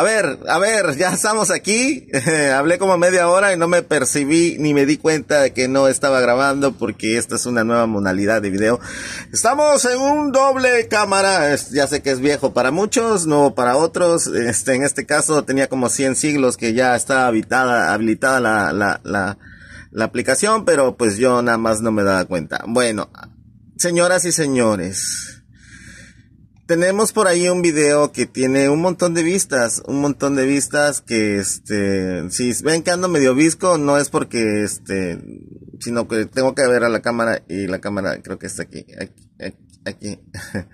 A ver, a ver, ya estamos aquí. Hablé como media hora y no me percibí ni me di cuenta de que no estaba grabando porque esta es una nueva modalidad de video. Estamos en un doble cámara. ya sé que es viejo para muchos, no para otros. Este, en este caso tenía como 100 siglos que ya estaba habitada, habilitada la, la, la aplicación, pero pues yo nada más no me daba cuenta. Bueno, señoras y señores tenemos por ahí un video que tiene un montón de vistas, un montón de vistas que este, si ven que ando medio visco, no es porque este, sino que tengo que ver a la cámara y la cámara creo que está aquí, aquí, aquí.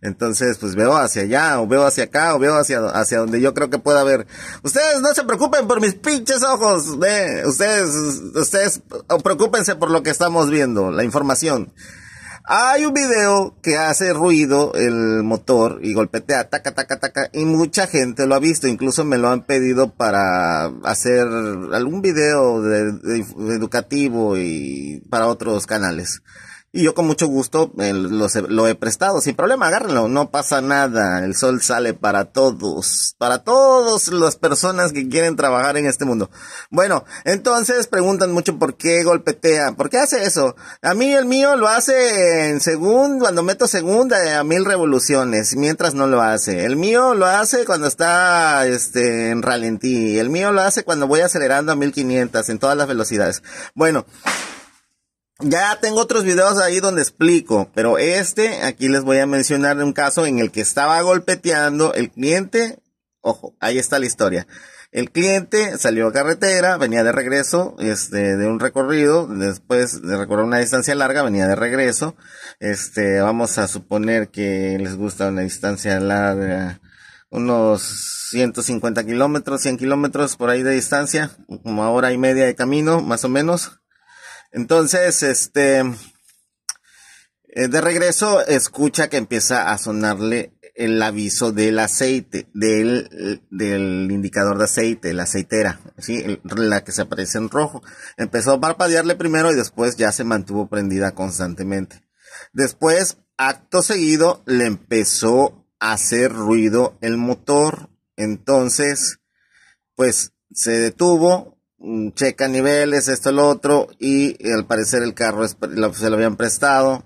Entonces, pues veo hacia allá, o veo hacia acá, o veo hacia, hacia donde yo creo que pueda ver. Ustedes no se preocupen por mis pinches ojos, eh. ustedes, ustedes, preocupense por lo que estamos viendo, la información. Hay un video que hace ruido el motor y golpetea, taca, taca, taca, y mucha gente lo ha visto, incluso me lo han pedido para hacer algún video educativo y para otros canales. Y yo con mucho gusto eh, lo, lo he prestado, sin problema, agárrenlo, no pasa nada, el sol sale para todos, para todas las personas que quieren trabajar en este mundo. Bueno, entonces preguntan mucho por qué golpetea, por qué hace eso. A mí el mío lo hace en segundo, cuando meto segunda eh, a mil revoluciones, mientras no lo hace. El mío lo hace cuando está este, en ralentí, el mío lo hace cuando voy acelerando a quinientas en todas las velocidades. Bueno. Ya tengo otros videos ahí donde explico, pero este aquí les voy a mencionar un caso en el que estaba golpeteando el cliente. Ojo, ahí está la historia. El cliente salió a carretera, venía de regreso, este, de un recorrido, después de recorrer una distancia larga, venía de regreso. Este, vamos a suponer que les gusta una distancia larga, unos 150 kilómetros, 100 kilómetros por ahí de distancia, como hora y media de camino, más o menos entonces, este, eh, de regreso, escucha que empieza a sonarle el aviso del aceite, del, del indicador de aceite, la aceitera, ¿sí? la que se aparece en rojo. Empezó a parpadearle primero y después ya se mantuvo prendida constantemente. Después, acto seguido, le empezó a hacer ruido el motor. Entonces, pues se detuvo, Mm, checa niveles, esto, el otro, y al parecer el carro se lo habían prestado.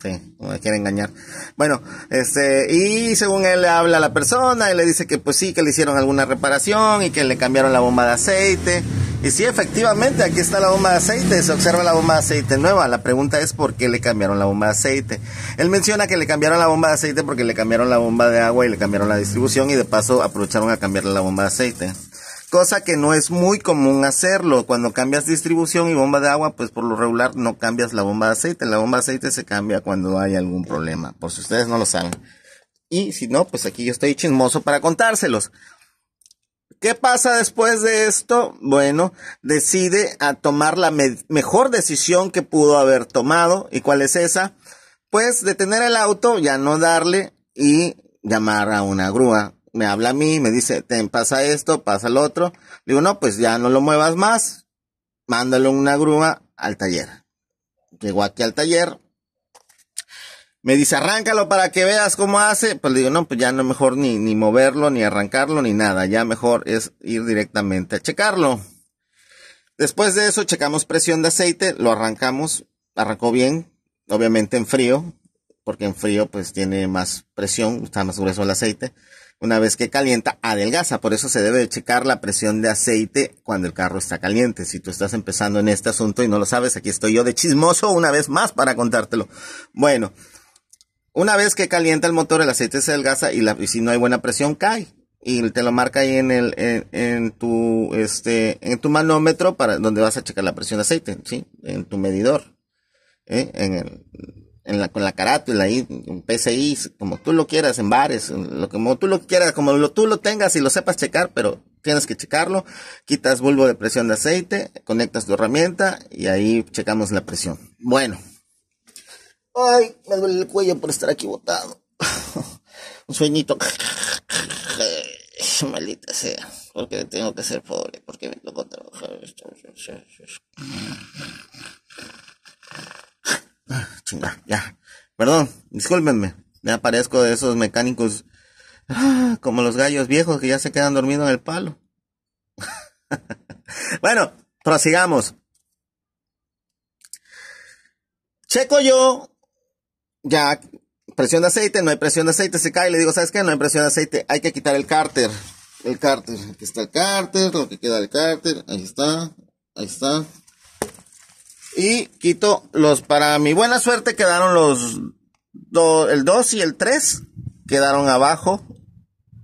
sí, no me quiere engañar. Bueno, este, y según él le habla a la persona y le dice que pues sí, que le hicieron alguna reparación y que le cambiaron la bomba de aceite. Y sí, efectivamente, aquí está la bomba de aceite, se observa la bomba de aceite nueva. La pregunta es por qué le cambiaron la bomba de aceite. Él menciona que le cambiaron la bomba de aceite porque le cambiaron la bomba de agua y le cambiaron la distribución y de paso aprovecharon a cambiarle la bomba de aceite cosa que no es muy común hacerlo. Cuando cambias distribución y bomba de agua, pues por lo regular no cambias la bomba de aceite. La bomba de aceite se cambia cuando hay algún problema, por si ustedes no lo saben. Y si no, pues aquí yo estoy chismoso para contárselos. ¿Qué pasa después de esto? Bueno, decide a tomar la mejor decisión que pudo haber tomado. ¿Y cuál es esa? Pues detener el auto, ya no darle y llamar a una grúa me habla a mí, me dice, te pasa esto, pasa lo otro. digo, no, pues ya no lo muevas más, mándalo una grúa al taller. Llegó aquí al taller, me dice, arráncalo para que veas cómo hace. Pues le digo, no, pues ya no mejor ni, ni moverlo, ni arrancarlo, ni nada. Ya mejor es ir directamente a checarlo. Después de eso, checamos presión de aceite, lo arrancamos, arrancó bien, obviamente en frío, porque en frío pues tiene más presión, está más grueso el aceite. Una vez que calienta, adelgaza. Por eso se debe checar la presión de aceite cuando el carro está caliente. Si tú estás empezando en este asunto y no lo sabes, aquí estoy yo de chismoso una vez más para contártelo. Bueno, una vez que calienta el motor, el aceite se adelgaza y, si no hay buena presión, cae y te lo marca ahí en el en, tu este en tu manómetro para donde vas a checar la presión de aceite sí en tu medidor ¿eh? en el en con la carátula ahí, un PCI, como tú lo quieras, en bares, lo, como tú lo quieras, como tú lo tengas y lo sepas checar, pero tienes que checarlo. Quitas bulbo de presión de aceite, conectas tu herramienta y ahí checamos la presión. Bueno. Ay, me duele el cuello por estar aquí botado. Un sueñito. Maldita sea. Porque tengo que ser pobre, porque me lo trabajar. Ah, chinga, ya. Perdón, discúlpenme. me aparezco de esos mecánicos ah, como los gallos viejos que ya se quedan dormidos en el palo. bueno, prosigamos. Checo yo, ya presión de aceite, no hay presión de aceite, se cae, le digo, ¿sabes qué? No hay presión de aceite, hay que quitar el cárter. El cárter, aquí está el cárter, lo que queda del cárter, ahí está, ahí está. Y quito los, para mi buena suerte quedaron los, el 2 y el 3 quedaron abajo.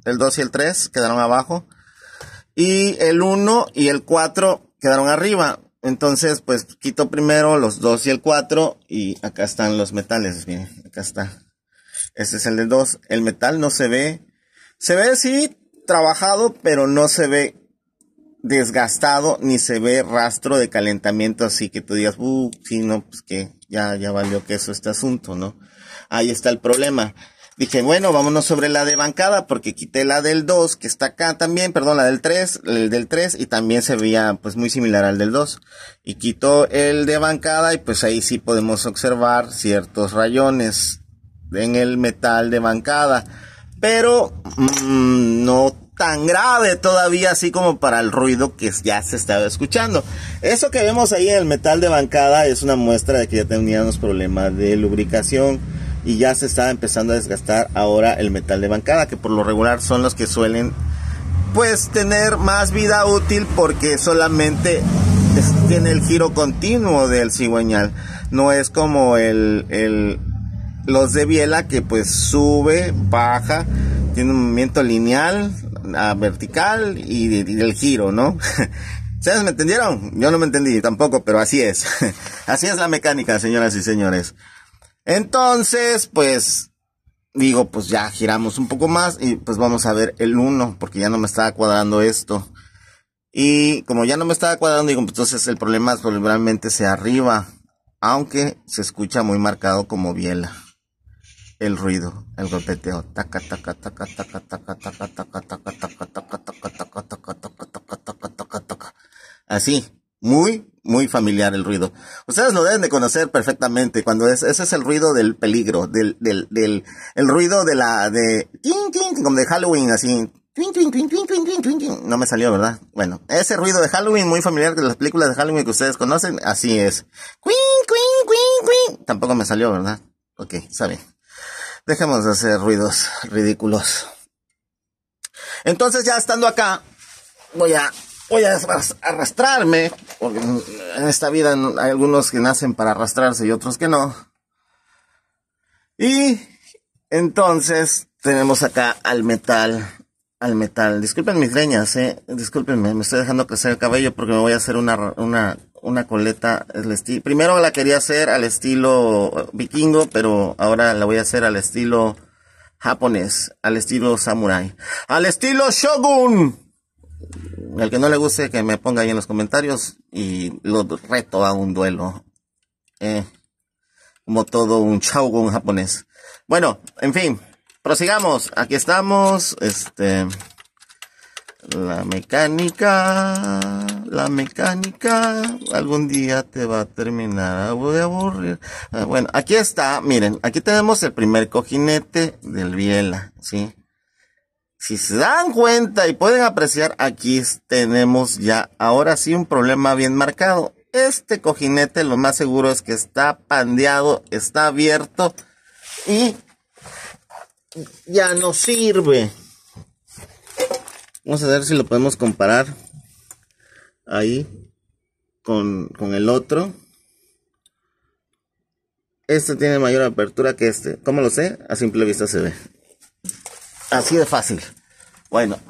El 2 y el 3 quedaron abajo. Y el 1 y el 4 quedaron arriba. Entonces, pues quito primero los 2 y el 4 y acá están los metales. Miren, acá está. Este es el de 2. El metal no se ve. Se ve, sí, trabajado, pero no se ve desgastado ni se ve rastro de calentamiento, así que tú digas, uh, sí, no, pues que ya, ya valió que eso este asunto, ¿no? Ahí está el problema. Dije, bueno, vámonos sobre la de bancada porque quité la del 2 que está acá también, perdón, la del 3, el del 3 y también se veía pues muy similar al del 2. Y quito el de bancada y pues ahí sí podemos observar ciertos rayones en el metal de bancada, pero mmm, no tan grave todavía, así como para el ruido que ya se estaba escuchando. Eso que vemos ahí en el metal de bancada es una muestra de que ya teníamos problemas de lubricación y ya se estaba empezando a desgastar ahora el metal de bancada, que por lo regular son los que suelen pues tener más vida útil porque solamente tiene el giro continuo del cigüeñal. No es como el, el los de biela que pues sube, baja, tiene un movimiento lineal vertical y, el giro, ¿no? ¿Ustedes me entendieron? Yo no me entendí tampoco, pero así es. así es la mecánica, señoras y señores. Entonces, pues digo, pues ya giramos un poco más y pues vamos a ver el 1, porque ya no me estaba cuadrando esto. Y como ya no me estaba cuadrando, digo, pues, entonces el problema es probablemente sea arriba, aunque se escucha muy marcado como biela el ruido, el golpeteo. Así, muy, muy familiar el ruido. Ustedes lo deben de conocer perfectamente cuando es, ese es el ruido del peligro, del, del, del, el ruido de la, de, como de Halloween, así. No me salió, ¿verdad? Bueno, ese ruido de Halloween muy familiar de las películas de Halloween que ustedes conocen, así es. Tampoco me salió, ¿verdad? Ok, está bien. Dejemos de hacer ruidos ridículos. Entonces ya estando acá, voy a, voy a arrastrarme, porque en esta vida hay algunos que nacen para arrastrarse y otros que no. Y entonces tenemos acá al metal, al metal. Disculpen mis leñas, eh, discúlpenme, me estoy dejando crecer el cabello porque me voy a hacer una, una una coleta. El Primero la quería hacer al estilo vikingo, pero ahora la voy a hacer al estilo japonés, al estilo samurai, al estilo shogun. El que no le guste, que me ponga ahí en los comentarios y lo reto a un duelo. Eh, como todo un shogun japonés. Bueno, en fin, prosigamos. Aquí estamos. Este. La mecánica, la mecánica, algún día te va a terminar voy a aburrir. Ah, bueno, aquí está, miren, aquí tenemos el primer cojinete del Biela, ¿sí? Si se dan cuenta y pueden apreciar, aquí tenemos ya ahora sí un problema bien marcado. Este cojinete lo más seguro es que está pandeado, está abierto y ya no sirve. Vamos a ver si lo podemos comparar ahí con, el otro. Este tiene mayor apertura que este. ¿Cómo lo sé? A simple vista se ve. Así de fácil. Bueno,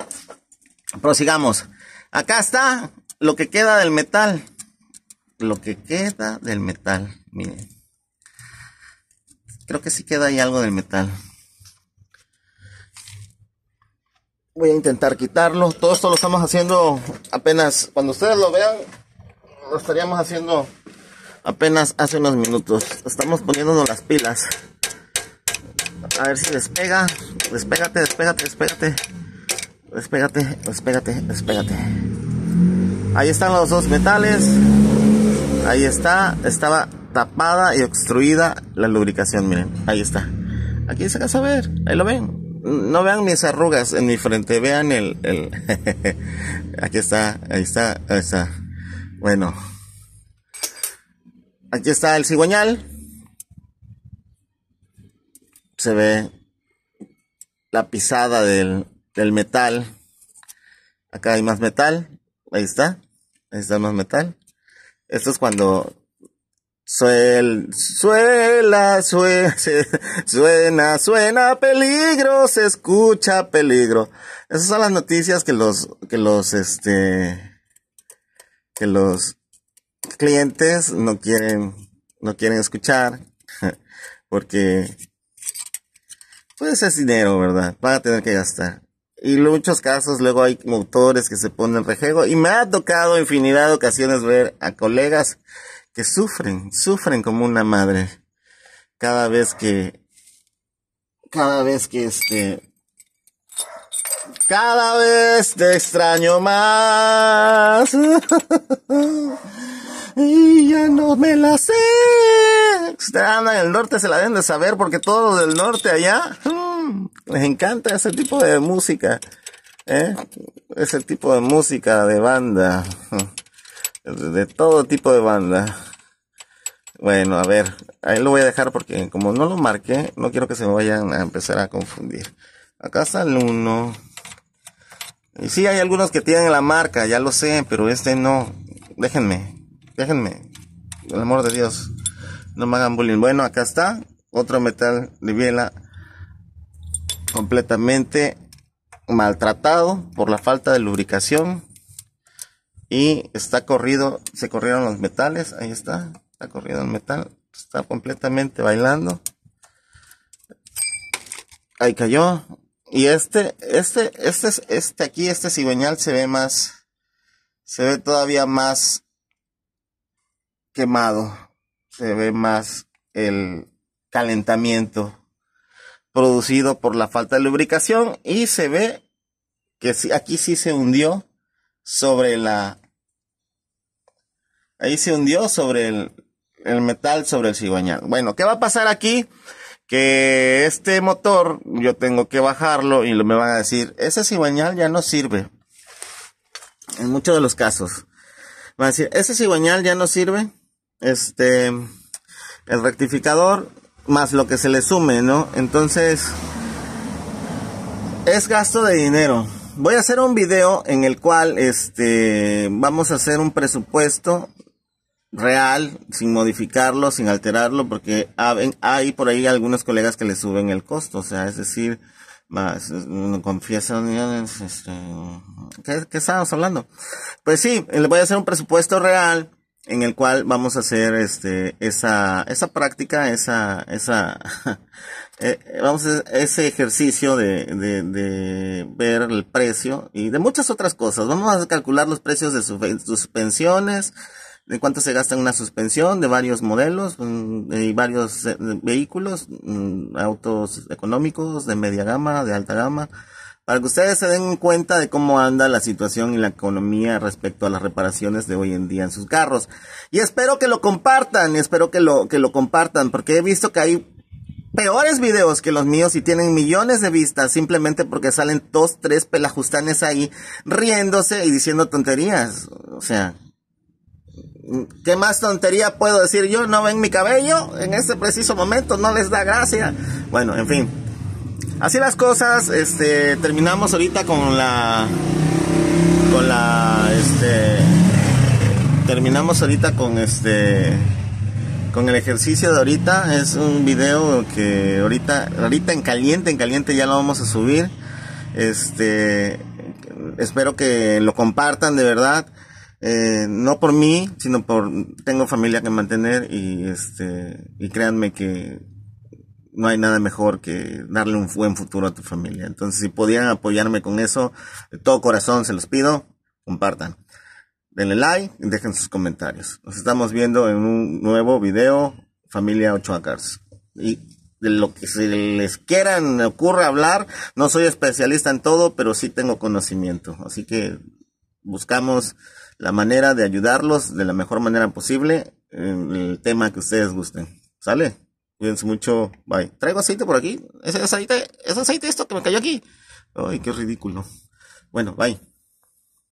prosigamos. Acá está lo que queda del metal. Lo que queda del metal. Miren. Creo que sí queda ahí algo del metal. Voy a intentar quitarlo. Todo esto lo estamos haciendo apenas, cuando ustedes lo vean, lo estaríamos haciendo apenas hace unos minutos. Estamos poniéndonos las pilas. A ver si despega. Despégate, despégate, despégate. Despégate, despégate, despégate. Ahí están los dos metales. Ahí está. Estaba tapada y obstruida la lubricación, miren. Ahí está. Aquí se casa a ver. Ahí lo ven no vean mis arrugas en mi frente, vean el, aquí está, ahí está, ahí está. Bueno, aquí está el cigüeñal. Se ve la pisada del, del metal. Acá hay más metal. Ahí está. Ahí está más metal. Esto es cuando Suena, suela, suena, suena, suena peligro, se escucha peligro. Esas son las noticias que los, que los, este, que los clientes no quieren, no quieren escuchar, porque, pues es dinero, ¿verdad? Van a tener que gastar. Y en muchos casos luego hay motores que se ponen rejego, y me ha tocado infinidad de ocasiones ver a colegas que sufren, sufren como una madre cada vez que, cada vez que este, cada vez te extraño más. y ya no me la sé. Ustedes andan en el norte, se la deben de saber porque todos del norte allá mm, les encanta ese tipo de música. ¿eh? Ese tipo de música de banda de todo tipo de banda. Bueno, a ver, ahí lo voy a dejar porque como no lo marqué, no quiero que se me vayan a empezar a confundir. Acá está el uno. Y sí, hay algunos que tienen la marca, ya lo sé, pero este no. Déjenme, déjenme. Por el amor de Dios, no me hagan bullying. Bueno, acá está otro metal de biela completamente maltratado por la falta de lubricación y está corrido, se corrieron los metales, ahí está, está corrido el metal, está completamente bailando. Ahí cayó. Y este, este, este, este aquí, este cigüeñal se ve más, se ve todavía más quemado, se ve más el calentamiento producido por la falta de lubricación y se ve que aquí sí se hundió sobre la Ahí se hundió sobre el, metal, sobre el cigüeñal. Bueno, ¿qué va a pasar aquí? Que este motor yo tengo que bajarlo y me van a decir, ese cigüeñal ya no sirve. En muchos de los casos. Van a decir, ese cigüeñal ya no sirve. Este, el rectificador más lo que se le sume, ¿no? Entonces, es gasto de dinero. Voy a hacer un video en el cual este vamos a hacer un presupuesto real, sin modificarlo, sin alterarlo, porque hay por ahí algunos colegas que le suben el costo, o sea, es decir, confiesa este, ¿qué, ¿qué estábamos hablando? Pues sí, le voy a hacer un presupuesto real en el cual vamos a hacer este esa esa práctica esa esa eh, vamos ese ejercicio de, de, ver el precio y de muchas otras cosas vamos a calcular los precios de sus pensiones de cuánto se gasta en una suspensión de varios modelos mm, y varios eh, vehículos, mm, autos económicos, de media gama, de alta gama, para que ustedes se den cuenta de cómo anda la situación y la economía respecto a las reparaciones de hoy en día en sus carros. Y espero que lo compartan, espero que lo, que lo compartan, porque he visto que hay peores videos que los míos y tienen millones de vistas simplemente porque salen dos, tres pelajustanes ahí riéndose y diciendo tonterías. O sea, ¿Qué más tontería puedo decir yo? ¿No ven mi cabello? En este preciso momento no les da gracia. Bueno, en fin. Así las cosas, este, terminamos ahorita con la, con la, este, terminamos ahorita con este, con el ejercicio de ahorita. Es un video que ahorita, ahorita en caliente, en caliente ya lo vamos a subir. Este, espero que lo compartan de verdad eh, no por mí, sino por tengo familia que mantener y este y créanme que no hay nada mejor que darle un buen futuro a tu familia. Entonces, si podían apoyarme con eso, de todo corazón se los pido, compartan. Denle like y dejen sus comentarios. Nos estamos viendo en un nuevo video, familia Ochoacars. Y de lo que se les quieran me ocurra hablar, no soy especialista en todo, pero sí tengo conocimiento. Así que buscamos la manera de ayudarlos de la mejor manera posible en el tema que ustedes gusten. ¿Sale? Cuídense mucho. Bye. Traigo aceite por aquí. Ese aceite, ese aceite esto que me cayó aquí. Ay, qué ridículo. Bueno, bye.